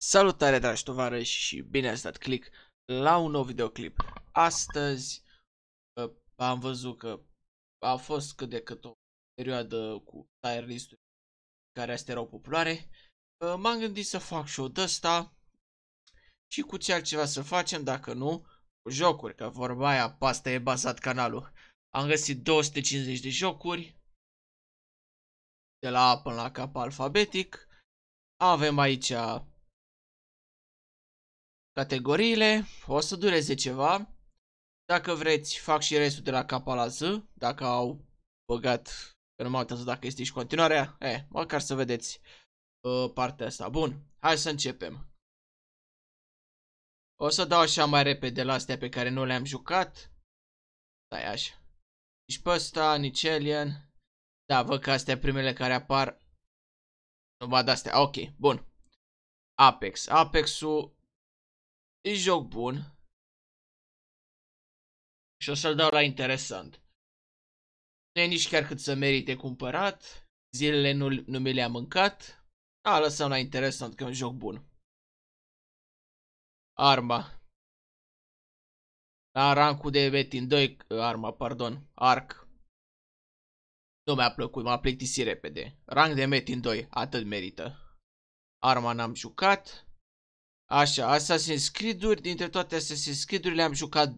Salutare dragi tovarăși și bine ați dat click la un nou videoclip. Astăzi uh, am văzut că a fost cât de cât o perioadă cu tire list care astea erau populare. Uh, m-am gândit să fac și o de asta și cu ce altceva să facem, dacă nu, cu jocuri, că vorba aia, pasta e bazat canalul. Am găsit 250 de jocuri, de la A până la cap alfabetic. Avem aici Categoriile o să dureze ceva. Dacă vreți, fac și restul de la K la Z, dacă au băgat, că nu m dacă este și continuarea, e, măcar să vedeți uh, partea asta. Bun, hai să începem. O să dau așa mai repede la astea pe care nu le-am jucat. Stai așa. Nici pe ăsta, nici Alien. Da, văd că astea primele care apar. Nu văd astea, ok, bun. Apex. Apex-ul E joc bun. Și o să-l dau la interesant. Nu e nici chiar cât să merite cumpărat. Zilele nu, nu mi le-am mâncat. A, lăsăm la interesant că e un joc bun. Arma. La da, rancul de Betin 2, arma, pardon, arc. Nu mi-a plăcut, m-a plictisit repede. Rang de Metin 2, atât merită. Arma n-am jucat. Așa, Assassin's Creed-uri, dintre toate Assassin's Creed-urile am jucat,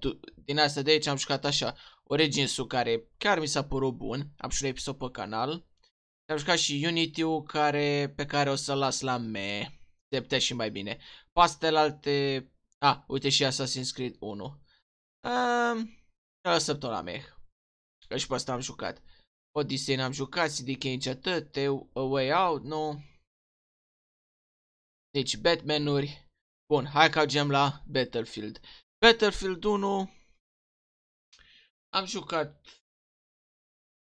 din asta de aici am jucat așa, Origins-ul care chiar mi s-a părut bun, am și un episod pe canal. Am jucat și Unity-ul care, pe care o să-l las la me, depte și mai bine. Pastel alte, a, ah, uite și Assassin's Creed 1. Um, lăsăm tot la me. Că și pe asta am jucat. Odyssey n-am jucat, CDK nici atât, A Way Out, nu. Deci Batman-uri. Bun, hai că ajungem la Battlefield. Battlefield 1 am jucat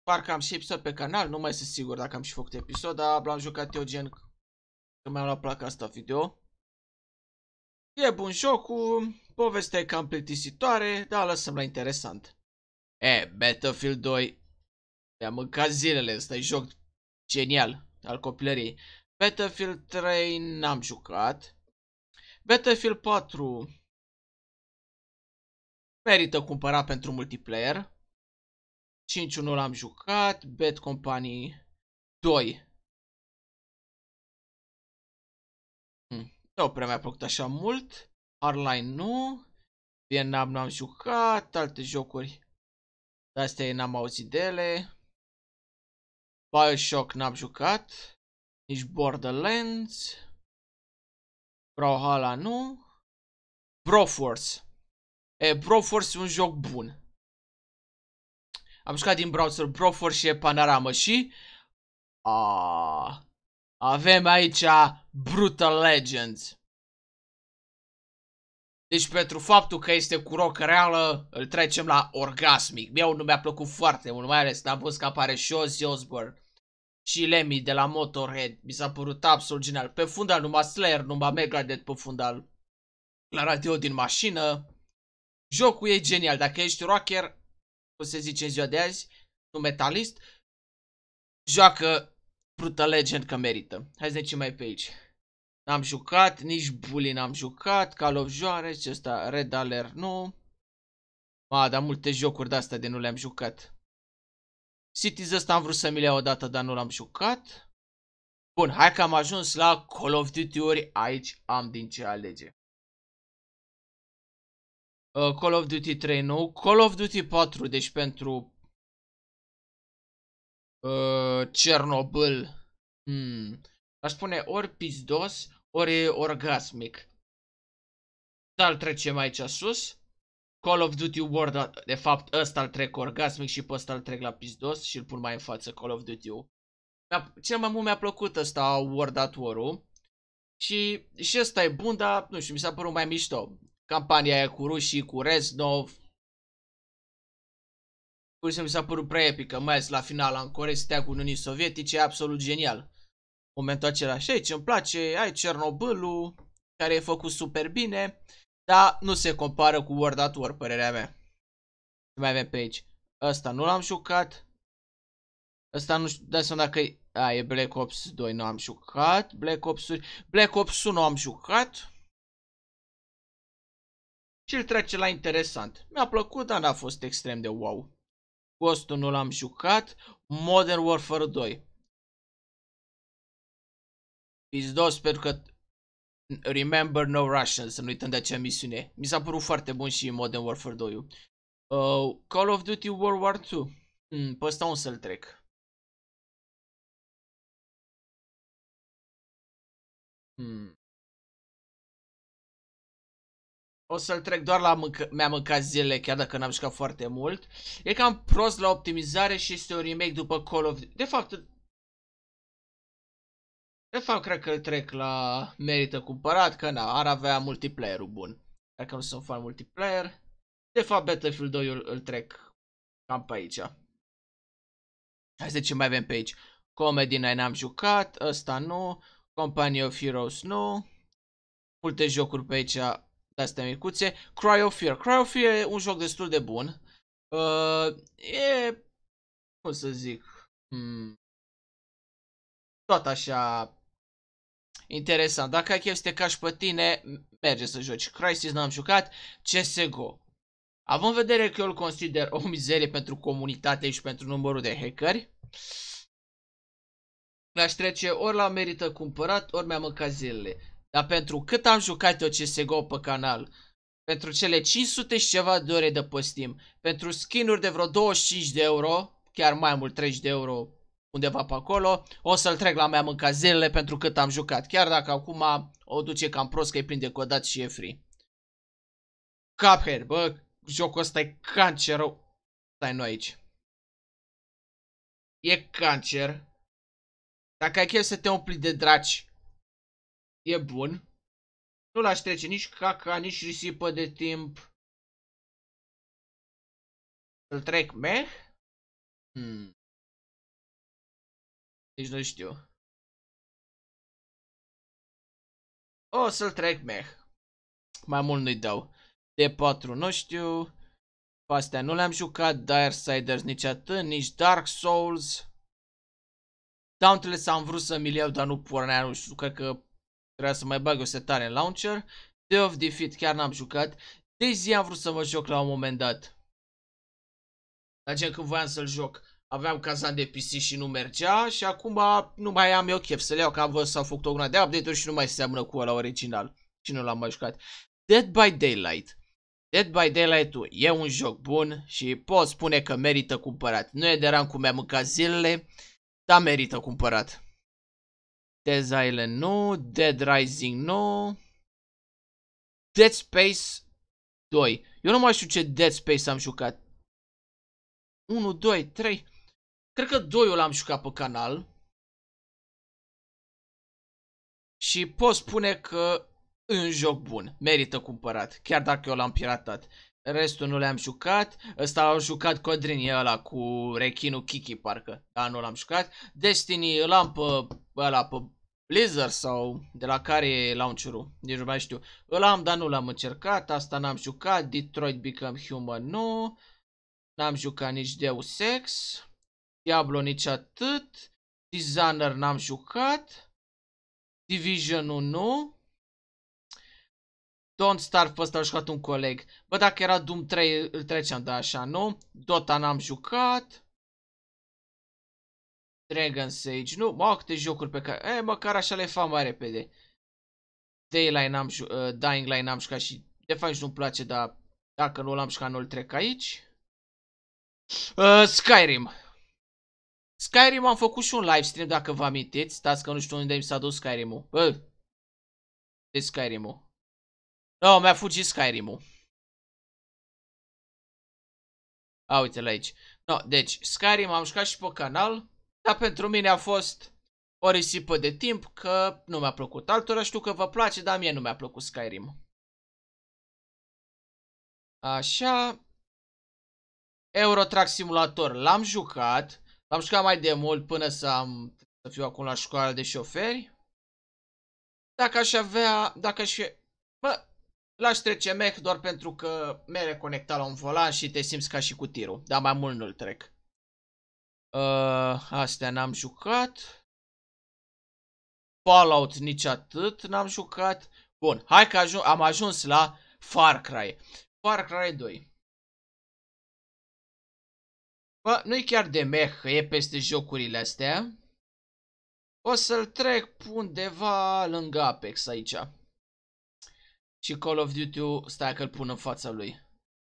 parcă am și episod pe canal, nu mai sunt sigur dacă am și făcut episod, dar l-am jucat eu gen că mi-am luat placa asta video. E bun jocul, povestea e cam plictisitoare, dar lăsăm la interesant. E, Battlefield 2 te-am mâncat zilele, ăsta e joc genial al copilăriei. Battlefield 3 n-am jucat. Battlefield 4 merită cumpărat pentru multiplayer. 5 1 l-am jucat, Bad Company 2. Hm. Nu prea mi-a plăcut așa mult. Hardline nu. Vietnam nu am jucat, alte jocuri. De astea n-am auzit de ele. Bioshock n-am jucat. Nici Borderlands. Brawlhalla nu. Broforce. E, Broforce e un joc bun. Am jucat din browser Broforce și e panoramă și... A, avem aici Brutal Legends. Deci pentru faptul că este cu rock reală, îl trecem la orgasmic. Mie nu mi-a plăcut foarte mult, mai ales am văzut că apare și Ozzy Osbourne și Lemmy de la Motorhead. Mi s-a părut absolut genial. Pe fundal numai Slayer, numai Megadeth pe fundal. La radio din mașină. Jocul e genial. Dacă ești rocker, cum se zice în ziua de azi, nu metalist, joacă Brutal Legend că merită. Hai să ne mai pe aici. N-am jucat, nici Bully n-am jucat, Call of Juarez, ăsta Red Alert nu. Ma, dar multe jocuri de-astea de nu le-am jucat. Cities ăsta am vrut să mi le iau odată, dar nu l-am jucat. Bun, hai că am ajuns la Call of Duty-uri, aici am din ce alege. Uh, Call of Duty 3 nou, Call of Duty 4, deci pentru uh, Chernobyl. Hmm. Aș spune ori pizdos, ori orgasmic. Dar trecem aici sus. Call of Duty World, de fapt ăsta îl trec orgasmic și pe ăsta îl trec la pizdos și îl pun mai în față Call of Duty. Cel mai mult mi-a plăcut ăsta World at War-ul. Și, și ăsta e bun, dar nu știu, mi s-a părut mai mișto. Campania aia cu rușii, cu Reznov. Pur și simplu mi s-a părut prea epică, mai ales la final în Corea, stea cu Unii Sovietice, e absolut genial. Momentul acela, și aici îmi place, ai Cernobâlul, care e făcut super bine. Dar nu se compară cu World at War, părerea mea. Ce mai avem pe aici? Ăsta nu l-am jucat. Ăsta nu știu, dați seama dacă e... A, e Black Ops 2, nu am jucat. Black ops 1, Black Ops 1 am jucat. Și îl trece la interesant. Mi-a plăcut, dar n-a fost extrem de wow. Ghostul nu l-am jucat. Modern Warfare 2. Pizdos, pentru că Remember No Russians, să nu uităm de acea misiune. Mi s-a părut foarte bun și Modern Warfare 2 uh, Call of Duty World War 2. Hmm, pe ăsta un să-l trec. Hmm. O să-l trec doar la mânca mi-a mâncat zilele, chiar dacă n-am jucat foarte mult. E cam prost la optimizare și este un remake după Call of Duty. De fapt, de fapt, cred că îl trec la merită cumpărat, că na, ar avea multiplayer-ul bun. Dacă nu sunt fan multiplayer, de fapt Battlefield 2 îl, îl trec cam pe aici. Hai să ce mai avem pe aici. Comedy Night n-am jucat, ăsta nu, Company of Heroes nu, multe jocuri pe aici de astea micuțe. Cry of Fear. Cry of Fear e un joc destul de bun. Uh, e, cum să zic, hmm, tot așa interesant. Dacă ai chef să te cași pe tine, merge să joci. Crisis n-am jucat, CSGO. Având în vedere că eu îl consider o mizerie pentru comunitate și pentru numărul de hackeri, mi-aș trece ori la merită cumpărat, ori mi-am mâncat zilele. Dar pentru cât am jucat eu CSGO pe canal, pentru cele 500 și ceva de ore de postim? pentru pentru skinuri de vreo 25 de euro, chiar mai mult 30 de euro undeva pe acolo. O să-l trec la mea mânca zilele pentru cât am jucat, chiar dacă acum o duce cam prost că i prinde codat și e free. Cuphead, bă, jocul ăsta e cancer Stai noi aici. E cancer. Dacă ai chef să te umpli de draci, e bun. Nu l-aș trece nici caca, nici risipă de timp. Îl trec meh? Hmm. Nici nu știu. O să-l trec meh. Mai mult nu-i dau. D4 nu știu. Pe astea nu le-am jucat. Siders nici atât. Nici Dark Souls. Dauntless am vrut să mi iau, dar nu pornea. Nu știu, cred că trebuia să mai bag o setare în launcher. Day of Defeat chiar n-am jucat. Daisy am vrut să mă joc la un moment dat. Dar gen când voiam să-l joc aveam cazan de PC și nu mergea și acum nu mai am eu chef să le iau, că am văzut s-au făcut o de update-uri și nu mai seamănă cu ăla original și nu l-am mai jucat. Dead by Daylight. Dead by Daylight e un joc bun și pot spune că merită cumpărat. Nu e de ran cum mi-am mâncat zilele, dar merită cumpărat. Dead Island nu, Dead Rising nu, Dead Space 2. Eu nu mai știu ce Dead Space am jucat. 1, 2, 3. Cred că doi l-am jucat pe canal. Și pot spune că în joc bun, merită cumpărat, chiar dacă eu l-am piratat. Restul nu le-am jucat, ăsta l-am jucat Codrin, e ăla cu rechinul Kiki parcă, dar nu l-am jucat. Destiny l-am pe ăla pe Blizzard sau de la care e launcher-ul, nici nu mai știu. Îl am, dar nu l-am încercat, asta n-am jucat, Detroit Become Human nu, n-am jucat nici Deus Ex. Diablo nici atât. Designer n-am jucat. Division 1. Don't Starve pe ăsta a jucat un coleg. Bă, dacă era Doom 3, îl treceam de da, așa, nu? Dota n-am jucat. Dragon Sage, nu? Mă, câte jocuri pe care... E, eh, măcar așa le fac mai repede. Daylight n-am jucat, uh, Dying Light n-am jucat și... De fapt nu-mi place, dar dacă nu l-am jucat, nu-l trec aici. Uh, Skyrim. Skyrim am făcut și un livestream, dacă vă amintiți. Stați că nu știu unde mi s-a dus Skyrim-ul. Bă! De Skyrim-ul. No, mi-a fugit Skyrim-ul. A, uite-l aici. No, deci, Skyrim am jucat și pe canal, dar pentru mine a fost o risipă de timp, că nu mi-a plăcut. Altora știu că vă place, dar mie nu mi-a plăcut Skyrim. Așa. Eurotrack Simulator l-am jucat. Am jucat mai de mult până să am să fiu acum la școala de șoferi. Dacă aș avea, dacă aș fi, bă, l-aș trece mech doar pentru că mere conecta la un volan și te simți ca și cu tirul, dar mai mult nu-l trec. Uh, astea n-am jucat. Fallout nici atât n-am jucat. Bun, hai că ajun am ajuns la Far Cry. Far Cry 2. Bă, nu-i chiar de meh, e peste jocurile astea. O să-l trec undeva lângă Apex aici. Și Call of Duty, stai că-l pun în fața lui.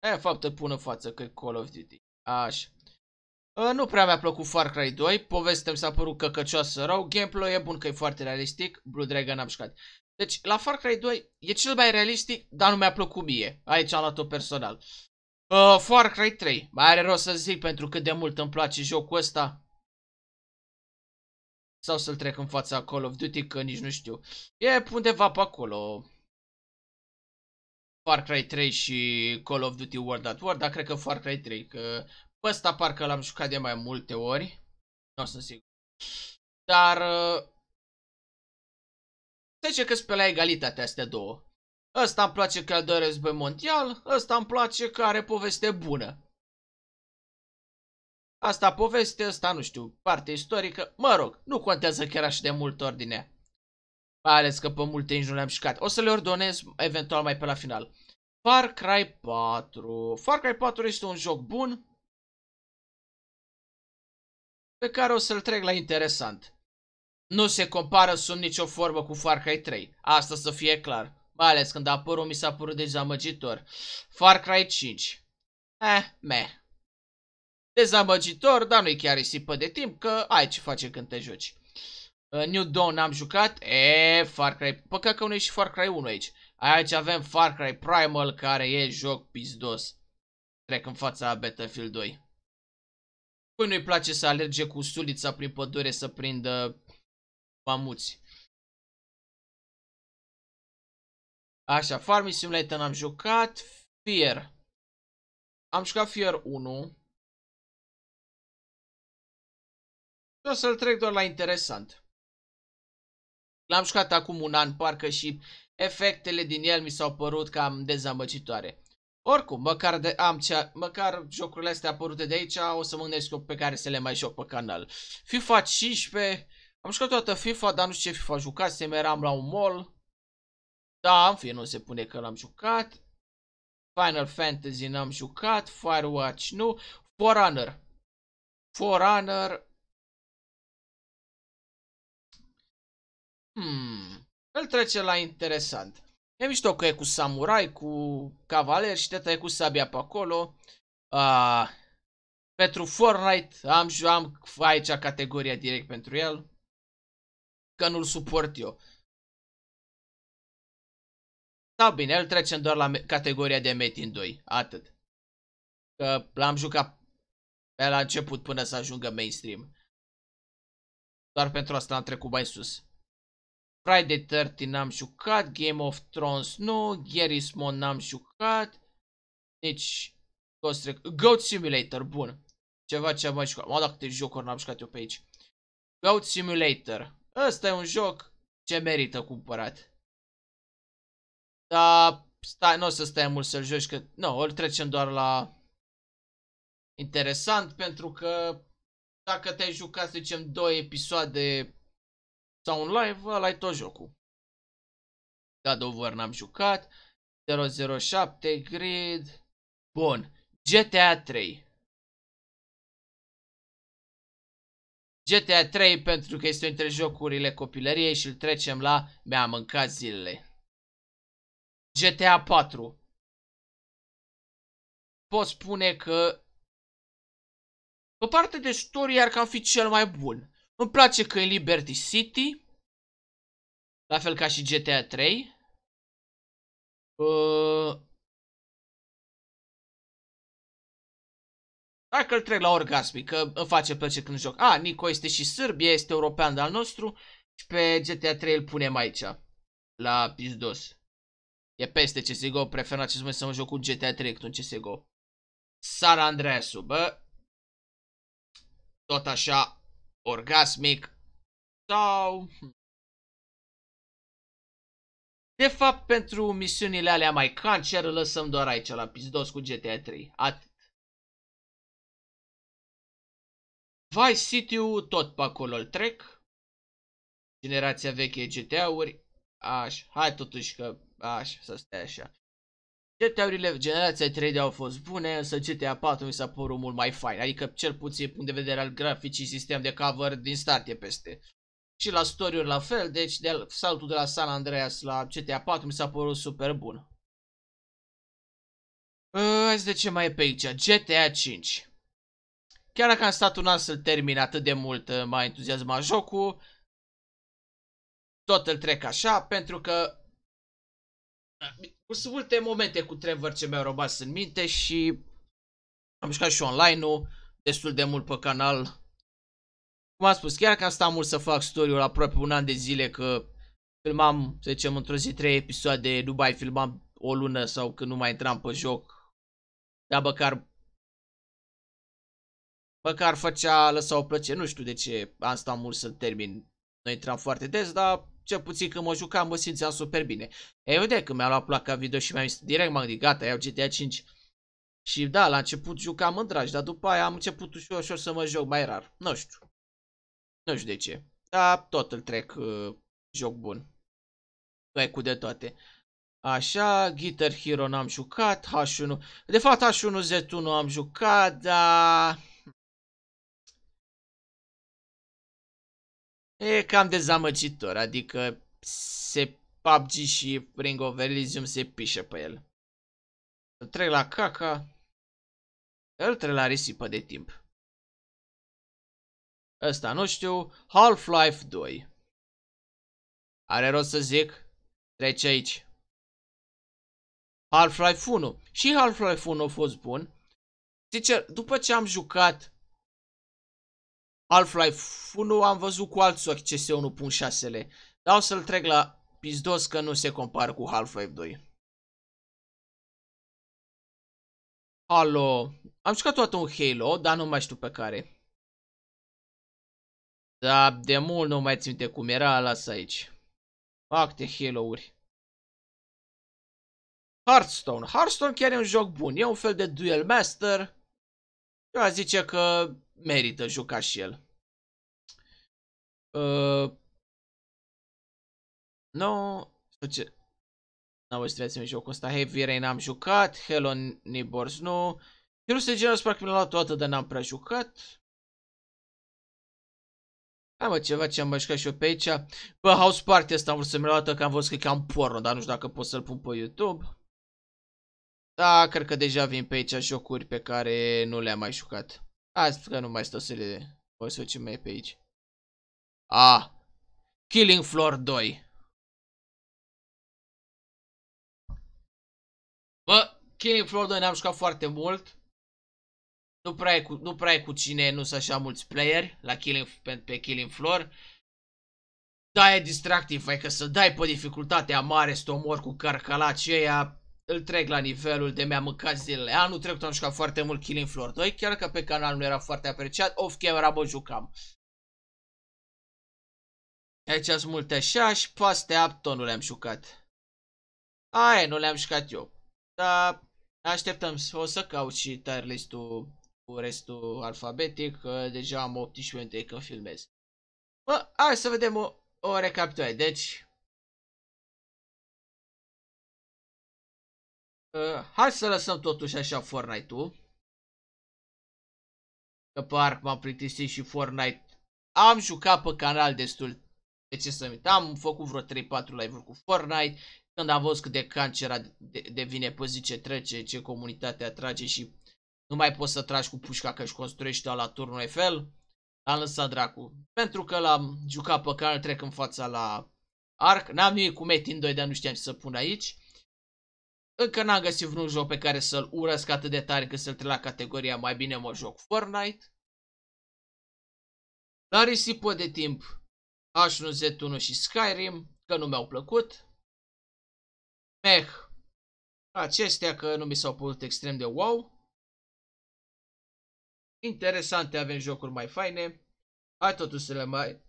E, fapt, îl pun în față, că Call of Duty. Așa. Ă, nu prea mi-a plăcut Far Cry 2, povestea mi s-a părut căcăcioasă rău, gameplay e bun că e foarte realistic, Blue Dragon am șcat. Deci, la Far Cry 2 e cel mai realistic, dar nu mi-a plăcut mie. Aici am luat-o personal. Uh, Far Cry 3. Mai are rost să zic pentru cât de mult îmi place jocul ăsta. Sau să-l trec în fața Call of Duty, că nici nu știu. E undeva pe acolo. Far Cry 3 și Call of Duty World at War, dar cred că Far Cry 3, că pe ăsta parcă l-am jucat de mai multe ori. Nu sunt sigur. Dar... Uh, să zicem că sunt pe la egalitatea astea două. Ăsta îmi place că al doilea război mondial, ăsta îmi place că are poveste bună. Asta poveste, asta nu știu, parte istorică, mă rog, nu contează chiar așa de mult ordine. Mai ales că pe multe nici nu le-am șcat. O să le ordonez eventual mai pe la final. Far Cry 4. Far Cry 4 este un joc bun pe care o să-l trec la interesant. Nu se compară sub nicio formă cu Far Cry 3. Asta să fie clar. Mai ales când a apărut, mi s-a părut dezamăgitor. Far Cry 5. Eh, me. Dezamăgitor, dar nu-i chiar risipă de timp, că ai ce face când te joci. Uh, New Dawn am jucat. E, Far Cry... Păcat că nu e și Far Cry 1 aici. Aici avem Far Cry Primal, care e joc pizdos. Trec în fața Battlefield 2. Cui nu-i place să alerge cu sulița prin pădure să prindă mamuți? Așa, Farming Simulator n-am jucat. Fier. Am jucat Fier 1. Și o să-l trec doar la interesant. L-am jucat acum un an, parcă și efectele din el mi s-au părut cam dezamăgitoare. Oricum, măcar, de, am cea, măcar jocurile astea apărute de aici, o să mă gândesc eu pe care să le mai joc pe canal. FIFA 15, am jucat toată FIFA, dar nu știu ce FIFA jucasem, eram la un mall. Da, în fine, nu se pune că l-am jucat. Final Fantasy n-am jucat, Firewatch nu, Forerunner. Forerunner. Hmm. Îl trece la interesant. E mișto că e cu samurai, cu cavaler și tata e cu sabia pe acolo. Uh, pentru Fortnite am, am aici categoria direct pentru el. Că nu-l suport eu. Sau bine, îl trecem doar la categoria de Metin 2. Atât. Că l-am jucat pe la început până să ajungă mainstream. Doar pentru asta am trecut mai sus. Friday 13 n-am jucat, Game of Thrones nu, Gerismon n-am jucat. Deci, Goat Simulator, bun. Ceva ce am mai jucat. Mă, dacă câte jocuri n-am jucat eu pe aici. Goat Simulator. Ăsta e un joc ce merită cumpărat. Dar stai, nu o să stai mult să-l joci, că... Nu, no, îl trecem doar la... Interesant, pentru că... Dacă te-ai jucat, să zicem, două episoade sau un live, ăla ai tot jocul. God of War n-am jucat. 007, Grid... Bun. GTA 3. GTA 3 pentru că este între jocurile copilăriei și îl trecem la mi-a mâncat zilele. GTA 4. Pot spune că pe parte de story ar cam fi cel mai bun. Îmi place că e Liberty City, la fel ca și GTA 3. Uh... Dacă îl trec la orgasmic, că îmi face plăce când joc. A, Nico este și sârb, este european de-al nostru și pe GTA 3 îl punem aici, la pizdos. E peste CSGO, prefer în acest moment să mă joc cu GTA 3 decât un CSGO. San Andreasu, bă. Tot așa, orgasmic. Sau... Hmm. De fapt, pentru misiunile alea mai cancer, lăsăm doar aici la pizdos cu GTA 3. Atât. Vice city tot pe acolo îl trec. Generația veche GTA-uri. Aș, hai totuși că Așa, să stai așa. GTA-urile generația 3D au fost bune, însă GTA 4 mi s-a părut mult mai fain, adică cel puțin punct de vedere al graficii, sistem de cover din start e peste. Și la story la fel, deci de saltul de la San Andreas la GTA 4 mi s-a părut super bun. Azi de ce mai e pe aici? GTA 5. Chiar dacă am stat un an să-l termin atât de mult, m-a entuziasmat jocul, tot îl trec așa, pentru că da. Sunt multe momente cu Trevor ce mi-au rămas în minte și am jucat și online-ul, destul de mult pe canal. Cum am spus, chiar că am stat mult să fac story-ul aproape un an de zile că filmam, să zicem, într-o zi trei episoade, Dubai filmam o lună sau când nu mai intram pe joc. Dar măcar Măcar făcea, lăsa o plăcere, nu știu de ce am stat mult să termin. Noi intram foarte des, dar cel puțin când mă jucam, mă simțeam super bine. Evident, când mi a luat placa video și mi-am zis direct, m-am gata, iau GTA 5. Și da, la început jucam în dragi, dar după aia am început ușor, ușor să mă joc mai rar. Nu știu. Nu știu de ce. Dar tot îl trec uh, joc bun. Nu e cu de toate. Așa, Guitar Hero n-am jucat, H1... De fapt H1Z1 am jucat, dar... e cam dezamăgitor, adică se PUBG și Ring of Elysium se pișe pe el. Îl trec la caca, îl trec la risipă de timp. Ăsta nu știu, Half-Life 2. Are rost să zic? Trece aici. Half-Life 1. Și Half-Life 1 a fost bun. Sincer, după ce am jucat Half-Life 1 am văzut cu alți ochi cs 16 pun Dar o să-l trec la pizdos că nu se compară cu Half-Life 2. Alo, Am jucat toată un Halo, dar nu mai știu pe care. Da, de mult nu mai țin de cum era, las aici. Fac Halo-uri. Hearthstone. Hearthstone chiar e un joc bun. E un fel de Duel Master. Eu zice că merită juca și el. Uh, no, ce? N-am văzut în jocul ăsta. Heavy Rain am jucat, Hello Neighbors nu. Heroes of Generous parcă mi l-am luat toată, dar n-am prea jucat. Hai mă, ceva ce am jucat și eu pe aici. Bă, House Party ăsta am vrut să-mi luată, că am văzut că e cam porno, dar nu știu dacă pot să-l pun pe YouTube. Da, cred că deja vin pe aici jocuri pe care nu le-am mai jucat. Azi că nu mai stau să le... O să ce mai pe aici. A. Killing Floor 2. Bă, Killing Floor 2 ne-am jucat foarte mult. Nu prea, e cu, nu prea e cu cine, nu sunt așa mulți playeri la Killing, pe, pe Killing Floor. Da, e distractiv, că să dai pe dificultatea mare, să te omori cu carcala aceea, îl trec la nivelul de mi-a mâncat zilele. Anul trecut am jucat foarte mult Killing Floor 2, chiar că pe canal nu era foarte apreciat, off-camera mă jucam. Aici sunt multe așa și paste apto nu le-am jucat. Aia nu le-am jucat eu. Dar așteptăm, o să caut și tier list-ul cu restul alfabetic, că deja am 18 minute când filmez. Bă, hai să vedem o, o recapitulare. Deci, Uh, hai să lăsăm totuși așa Fortnite-ul. Că parc m-am plictisit și Fortnite. Am jucat pe canal destul de ce să uit. Am făcut vreo 3-4 live-uri cu Fortnite. Când am văzut cât de cancer devine pe zi ce trece, ce comunitate atrage și nu mai poți să tragi cu pușca că își construiești la turnul Eiffel. L-am lăsat dracu. Pentru că l-am jucat pe canal, trec în fața la arc. N-am nimic cu Metin 2, dar nu știam ce să pun aici. Încă n-am găsit vreun joc pe care să-l urăsc atât de tare că să-l la categoria mai bine mă joc Fortnite. La risipă de timp H1Z1 și Skyrim, că nu mi-au plăcut. Mech, acestea că nu mi s-au părut extrem de wow. Interesante, avem jocuri mai faine. Hai totuși să le mai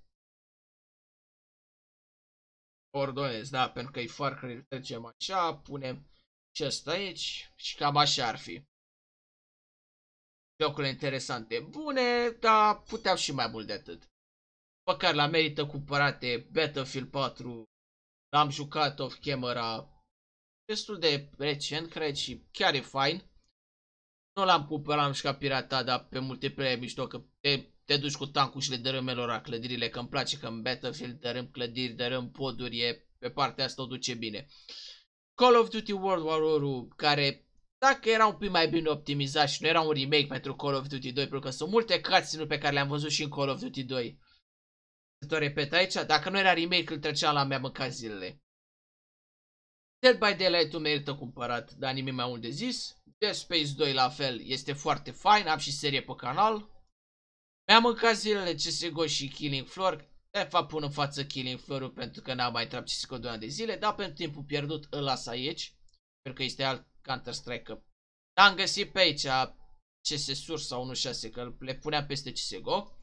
ordonez, da, pentru că e Far Cry, trecem așa, punem ce stă aici și cam așa ar fi. Jocurile interesante, bune, dar puteam și mai mult de atât. Măcar la merită cumpărate Battlefield 4, l-am jucat off camera destul de recent, cred, și chiar e fain. Nu l-am cumpărat, l-am jucat pirata, dar pe prea mișto, că te, te duci cu tankul și le dărâm elora clădirile, că îmi place că în Battlefield dărâm clădiri, dărâm poduri, e, pe partea asta o duce bine. Uh, Call of Duty World War 1 care dacă era un pic mai bine optimizat și nu era un remake pentru Call of Duty 2, pentru că sunt multe cutscene pe care le-am văzut și în Call of Duty 2. Tot repet aici, dacă nu era remake, îl treceam la mea mâncat zilele. Dead by Daylight-ul merită cumpărat, dar nimeni mai mult de zis. Dead Space 2 la fel, este foarte fain, am și serie pe canal. Mi-am mâncat zilele CSGO și Killing Floor, Efa pun în față Killing Floor-ul pentru că n-am mai trapt și de de zile, dar pentru timpul pierdut îl las aici, pentru că este alt Counter-Strike. L-am găsit pe aici, CS Source sau 1.6, că le punea peste CSGO.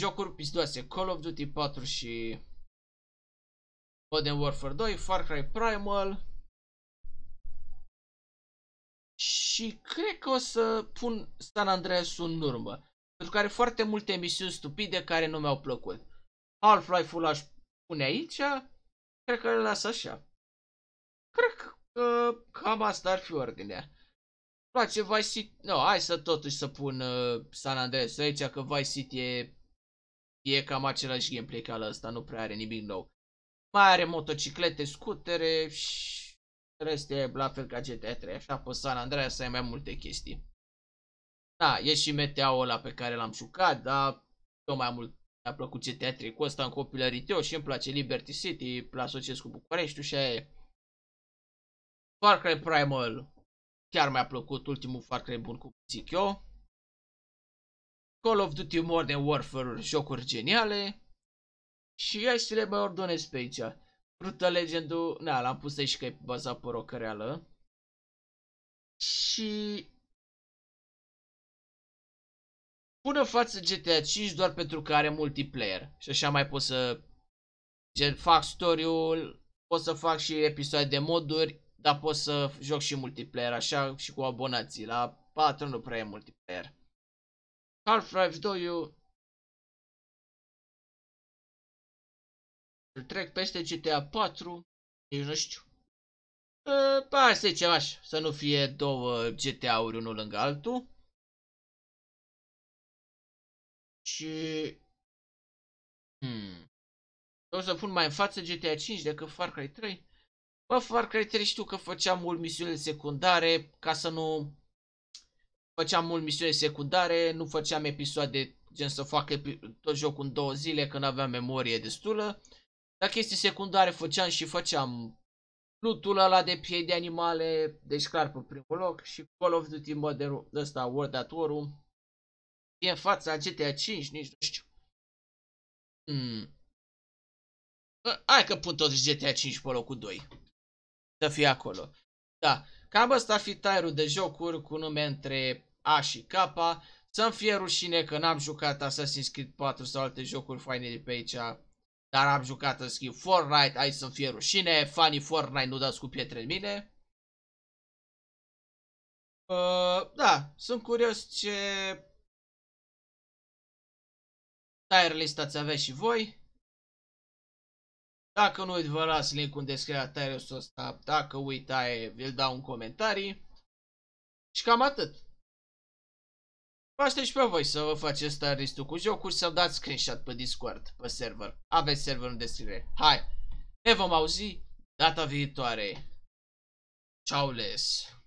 Jocuri pistoase, Call of Duty 4 și Modern Warfare 2, Far Cry Primal. Și cred că o să pun San Andreas în urmă, pentru că are foarte multe misiuni stupide care nu mi-au plăcut. Half-Life-ul aș pune aici, cred că îl las așa. Cred că cam asta ar fi ordinea. Place Vice City, no, hai să totuși să pun uh, San Andreas aici, că Vice City e, e cam același gameplay ca la ăsta, nu prea are nimic nou. Mai are motociclete, scutere și restul e la fel ca GTA 3, așa pe San Andreas ai mai multe chestii. Da, e și meteaul ăla pe care l-am jucat, dar eu mai mult mi-a plăcut GTA 3 cu ăsta în copilăritate și îmi place Liberty City, îmi asociez cu Bucureștiu și aia e. Far Cry Primal chiar mi-a plăcut ultimul Far Cry bun cu zic eu. Call of Duty Modern Warfare, jocuri geniale. Și hai să le mai ordonez pe aici. Brutal legend na, l-am pus aici că e bazat pe rocă reală. Și bună față GTA 5 doar pentru că are multiplayer. Și așa mai pot să gen, fac story-ul, pot să fac și episoade de moduri, dar pot să joc și multiplayer, așa și cu abonații. La Patru nu prea e multiplayer. Half-Life 2 -ul... Îl trec peste GTA 4, nici nu știu. Uh, hai să zicem așa, să nu fie două GTA-uri unul lângă altul. Și... Hmm. O să pun mai în față GTA 5 decât Far Cry 3. Bă, Far Cry 3 știu că făceam mult misiunile secundare ca să nu... Făceam mult misiune secundare, nu făceam episoade gen să fac tot jocul în două zile când aveam memorie destulă. Dar chestii secundare făceam și făceam lutul ăla de piei de animale, deci clar pe primul loc și Call of Duty Modern ăsta World at war -ul e în fața GTA 5, nici nu știu. Hmm. Hai că pun tot GTA 5 pe locul 2. Să fie acolo. Da. Cam ăsta ar fi tierul de jocuri cu nume între A și K. Să-mi fie rușine că n-am jucat Assassin's Creed 4 sau alte jocuri faine de pe aici. Dar am jucat în schimb Fortnite, aici să-mi fie rușine. Fanii Fortnite nu dați cu pietre în mine. Uh, da, sunt curios ce tire list ați avea și voi. Dacă nu vă las link în descrierea tier-ul ăsta, dacă uitai, îl dau în comentarii. Și cam atât. Vă aștept și pe voi să vă faceți tier list cu jocuri, să dați screenshot pe Discord, pe server. Aveți server în descriere. Hai, ne vom auzi data viitoare. Ciao les!